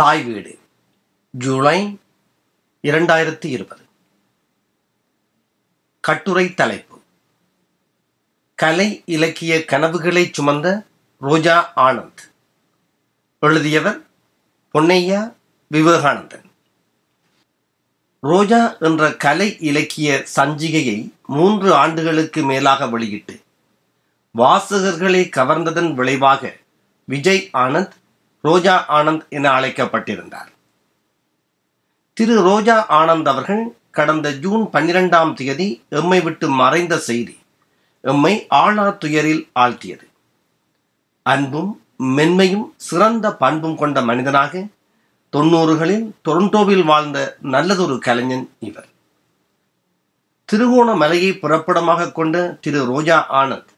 தாய் வீடு ஜூலை இரண்டாயிரத்தி இருபது கட்டுரை தலைப்பு கலை இலக்கிய கனவுகளை சுமந்த ரோஜா ஆனந்த் எழுதியவர் பொன்னையா விவேகானந்தன் ரோஜா என்ற கலை இலக்கிய சஞ்சிகையை மூன்று ஆண்டுகளுக்கு மேலாக வெளியிட்டு வாசகர்களை கவர்ந்ததன் விளைவாக விஜய் ஆனந்த் ரோஜா ஆனந்த் என அழைக்கப்பட்டிருந்தார் திரு ரோஜா ஆனந்த் அவர்கள் கடந்த ஜூன் பன்னிரெண்டாம் தேதி எம்மை விட்டு மறைந்த செய்தி எம்மை ஆளா துயரில் ஆழ்த்தியது அன்பும் மென்மையும் சிறந்த பண்பும் கொண்ட மனிதனாக தொன்னூறுகளில் டொரண்டோவில் வாழ்ந்த நல்லதொரு கலைஞன் இவர் திருகோணமலையை புறப்படமாக கொண்ட திரு ரோஜா ஆனந்த்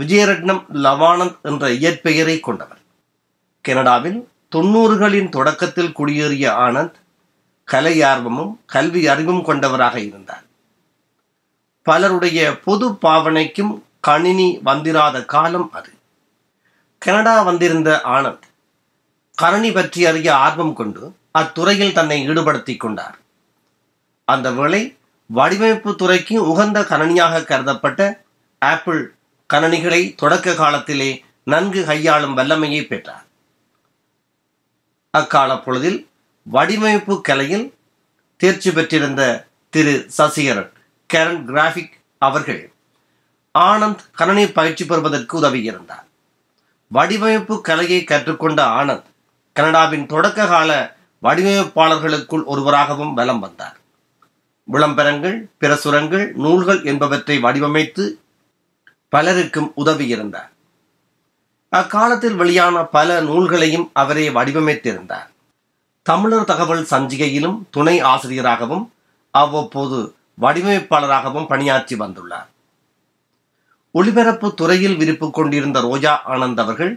விஜயரட்னம் லவானந்த் என்ற இயற்பெயரை கொண்டவர் கனடாவில் தொன்னூறுகளின் தொடக்கத்தில் குடியேறிய ஆனந்த் கலை ஆர்வமும் கல்வி அறிவும் கொண்டவராக இருந்தார் பலருடைய பொது பாவனைக்கும் கணினி வந்திராத காலம் அது கனடா வந்திருந்த ஆனந்த் கணினி பற்றி அறிய ஆர்வம் கொண்டு அத்துறையில் தன்னை ஈடுபடுத்திக் கொண்டார் அந்த வேளை வடிவமைப்பு துறைக்கு உகந்த கணனியாக கருதப்பட்ட ஆப்பிள் கணனிகளை தொடக்க காலத்திலே நன்கு கையாளும் வல்லமையை பெற்றார் அக்கால பொழுதில் வடிவமைப்பு கலையில் தேர்ச்சி பெற்றிருந்த திரு சசிகரன் கேரன் கிராஃபிக் அவர்கள் ஆனந்த் கணனை பயிற்சி பெறுவதற்கு உதவியிருந்தார் வடிவமைப்பு கலையை கற்றுக்கொண்ட ஆனந்த் கனடாவின் தொடக்க கால வடிவமைப்பாளர்களுக்குள் ஒருவராகவும் வலம் வந்தார் விளம்பரங்கள் பிரசுரங்கள் நூல்கள் என்பவற்றை வடிவமைத்து பலருக்கும் உதவியிருந்தார் அக்காலத்தில் வெளியான பல நூல்களையும் அவரே வடிவமைத்திருந்தார் தமிழர் தகவல் சஞ்சிகையிலும் துணை ஆசிரியராகவும் அவ்வப்போது வடிவமைப்பாளராகவும் பணியாற்றி வந்துள்ளார் ஒளிபரப்பு துறையில் விருப்பு கொண்டிருந்த ரோஜா ஆனந்த் அவர்கள்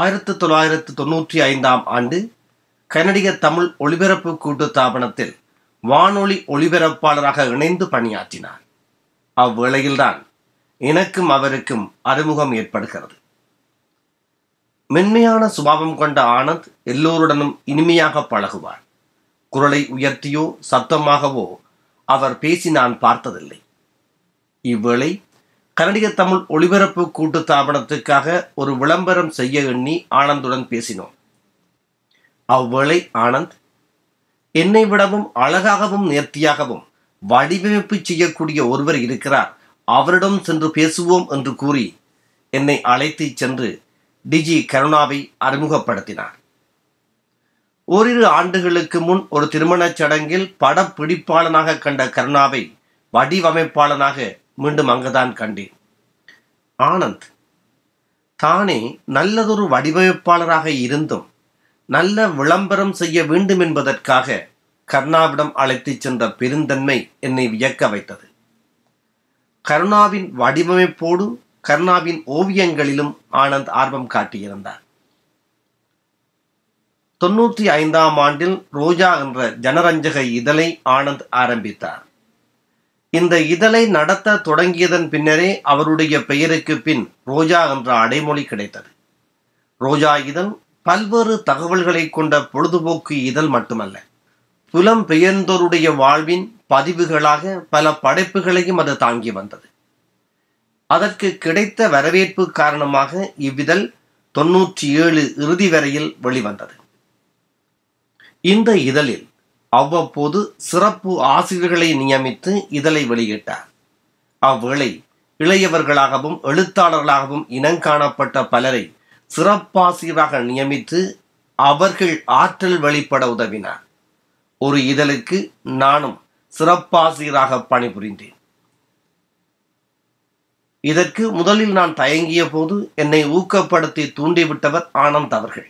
ஆயிரத்தி தொள்ளாயிரத்து தொன்னூற்றி ஐந்தாம் ஆண்டு கனடிய தமிழ் ஒளிபரப்பு கூட்டு ஸ்தாபனத்தில் வானொலி ஒளிபரப்பாளராக இணைந்து பணியாற்றினார் அவ்வேளையில்தான் எனக்கும் அவருக்கும் அறிமுகம் ஏற்படுகிறது மென்மையான சுபாவம் கொண்ட ஆனந்த் எல்லோருடனும் இனிமையாக பழகுவார் குரலை உயர்த்தியோ சத்தமாகவோ அவர் பேசி நான் பார்த்ததில்லை இவ்வேளை கனடிய தமிழ் ஒளிபரப்பு கூட்டு தாபனத்துக்காக ஒரு விளம்பரம் செய்ய எண்ணி ஆனந்துடன் பேசினோம் அவ்வேளை ஆனந்த் என்னை விடவும் அழகாகவும் நேர்த்தியாகவும் வடிவமைப்பு செய்யக்கூடிய ஒருவர் இருக்கிறார் அவரிடம் சென்று பேசுவோம் என்று கூறி என்னை அழைத்துச் சென்று டிஜி கருணாவை அறிமுகப்படுத்தினார் ஓரிரு ஆண்டுகளுக்கு முன் ஒரு திருமணச் சடங்கில் படப்பிடிப்பாளனாக கண்ட கருணாவை வடிவமைப்பாளனாக மீண்டும் அங்குதான் கண்டேன் ஆனந்த் தானே நல்லதொரு வடிவமைப்பாளராக இருந்தும் நல்ல விளம்பரம் செய்ய வேண்டும் என்பதற்காக கருணாவிடம் அழைத்துச் சென்ற பெருந்தன்மை என்னை வியக்க வைத்தது கருணாவின் வடிவமைப்போடு கர்ணாவின் ஓவியங்களிலும் ஆனந்த் ஆர்வம் காட்டியிருந்தார் தொன்னூற்றி ஐந்தாம் ஆண்டில் ரோஜா என்ற ஜனரஞ்சக இதழை ஆனந்த் ஆரம்பித்தார் இந்த இதழை நடத்த தொடங்கியதன் பின்னரே அவருடைய பெயருக்கு பின் ரோஜா என்ற அடைமொழி கிடைத்தது ரோஜா இதழ் பல்வேறு தகவல்களை கொண்ட பொழுதுபோக்கு இதழ் மட்டுமல்ல புலம் பெயர்ந்தோருடைய வாழ்வின் பதிவுகளாக பல படைப்புகளையும் அது தாங்கி வந்தது அதற்கு கிடைத்த வரவேற்பு காரணமாக இவ்விதழ் தொன்னூற்றி ஏழு இறுதி வரையில் வெளிவந்தது இந்த இதழில் அவ்வப்போது சிறப்பு ஆசிரியர்களை நியமித்து இதழை வெளியிட்டார் அவ்வேளை இளையவர்களாகவும் எழுத்தாளர்களாகவும் இனங்காணப்பட்ட பலரை சிறப்பாசிரியராக நியமித்து அவர்கள் ஆற்றல் வெளிப்பட உதவினார் ஒரு இதழுக்கு நானும் சிறப்பாசிரியராக பணிபுரிந்தேன் இதற்கு முதலில் நான் தயங்கிய போது என்னை ஊக்கப்படுத்தி தூண்டிவிட்டவர் ஆனந்த் அவர்கள்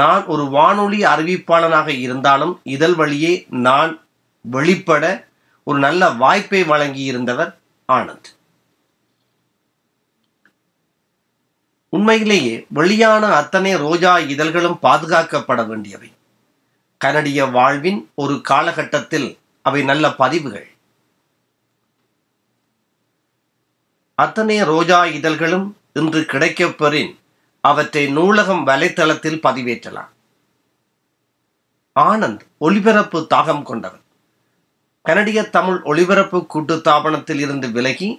நான் ஒரு வானொலி அறிவிப்பாளனாக இருந்தாலும் இதழ் வழியே நான் வெளிப்பட ஒரு நல்ல வாய்ப்பை வழங்கியிருந்தவர் ஆனந்த் உண்மையிலேயே வெளியான அத்தனை ரோஜா இதழ்களும் பாதுகாக்கப்பட வேண்டியவை கனடிய வாழ்வின் ஒரு காலகட்டத்தில் அவை நல்ல பதிவுகள் அத்தனை ரோஜா இதழ்களும் இன்று கிடைக்கப் பெறின் அவற்றை நூலகம் வலைத்தளத்தில் பதிவேற்றலாம் ஆனந்த் ஒளிபரப்பு தாகம் கொண்டவர் கனடிய தமிழ் ஒளிபரப்பு கூட்டு தாபனத்தில் இருந்து விலகி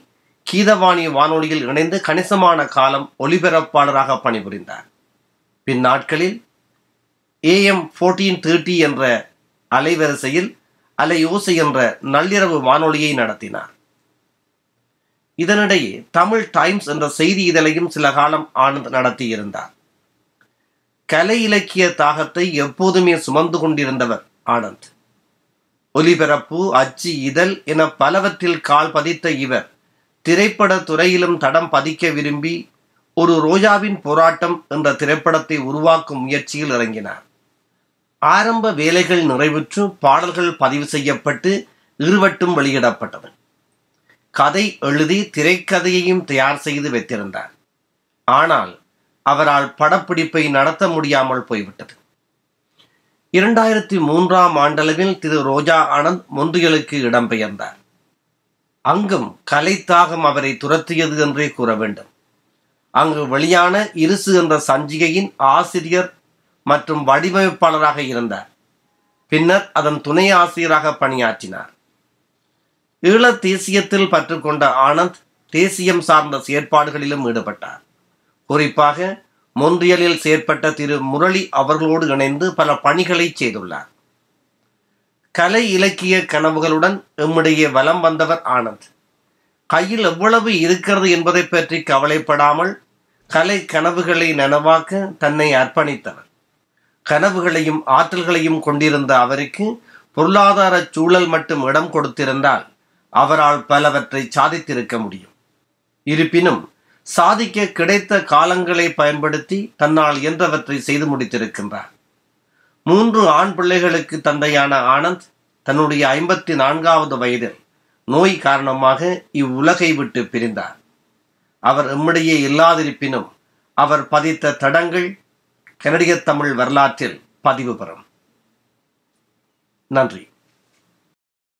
கீதவாணி வானொலியில் இணைந்து கணிசமான காலம் ஒளிபரப்பாளராக பணிபுரிந்தார் பின் நாட்களில் ஏஎம் ஃபோர்டீன் தேர்ட்டி என்ற அலைவரிசையில் அலையோசை என்ற நள்ளிரவு வானொலியை நடத்தினார் இதனிடையே தமிழ் டைம்ஸ் என்ற செய்தி இதழையும் சில காலம் ஆனந்த் நடத்தியிருந்தார் கலை இலக்கிய தாகத்தை எப்போதுமே சுமந்து கொண்டிருந்தவர் ஆனந்த் ஒலிபரப்பு அச்சு இதழ் என பலவற்றில் கால் பதித்த இவர் திரைப்பட துறையிலும் தடம் பதிக்க விரும்பி ஒரு ரோஜாவின் போராட்டம் என்ற திரைப்படத்தை உருவாக்கும் முயற்சியில் இறங்கினார் ஆரம்ப வேலைகள் நிறைவுற்று பாடல்கள் பதிவு செய்யப்பட்டு இருவட்டும் வெளியிடப்பட்டது கதை எழுதி திரைக்கதையையும் தயார் செய்து வைத்திருந்தார் ஆனால் அவரால் படப்பிடிப்பை நடத்த முடியாமல் போய்விட்டது இரண்டாயிரத்தி மூன்றாம் ஆண்டளவில் திரு ரோஜா ஆனந்த் முந்தியலுக்கு இடம்பெயர்ந்தார் அங்கும் கலைத்தாகம் அவரை துரத்தியது என்றே கூற வேண்டும் அங்கு வெளியான இருசு என்ற சஞ்சிகையின் ஆசிரியர் மற்றும் வடிவமைப்பாளராக இருந்தார் பின்னர் அதன் துணை ஆசிரியராக பணியாற்றினார் ஈழ தேசியத்தில் பற்றுக்கொண்ட ஆனந்த் தேசியம் சார்ந்த செயற்பாடுகளிலும் ஈடுபட்டார் குறிப்பாக மொன்றியலில் செயற்பட்ட திரு முரளி அவர்களோடு இணைந்து பல பணிகளை செய்துள்ளார் கலை இலக்கிய கனவுகளுடன் எம்முடைய வலம் வந்தவர் ஆனந்த் கையில் எவ்வளவு இருக்கிறது என்பதை பற்றி கவலைப்படாமல் கலை கனவுகளை நனவாக்க தன்னை அர்ப்பணித்தவர் கனவுகளையும் ஆற்றல்களையும் கொண்டிருந்த அவருக்கு பொருளாதார சூழல் மட்டும் இடம் கொடுத்திருந்தால் அவரால் பலவற்றை சாதித்திருக்க முடியும் இருப்பினும் சாதிக்க கிடைத்த காலங்களை பயன்படுத்தி தன்னால் என்றவற்றை செய்து முடித்திருக்கின்றார் மூன்று ஆண் பிள்ளைகளுக்கு தந்தையான ஆனந்த் தன்னுடைய ஐம்பத்தி நான்காவது வயதில் நோய் காரணமாக இவ்வுலகை விட்டு பிரிந்தார் அவர் எம்மிடையே இல்லாதிருப்பினும் அவர் பதித்த தடங்கள் கனடிய தமிழ் வரலாற்றில் பதிவு பெறும் நன்றி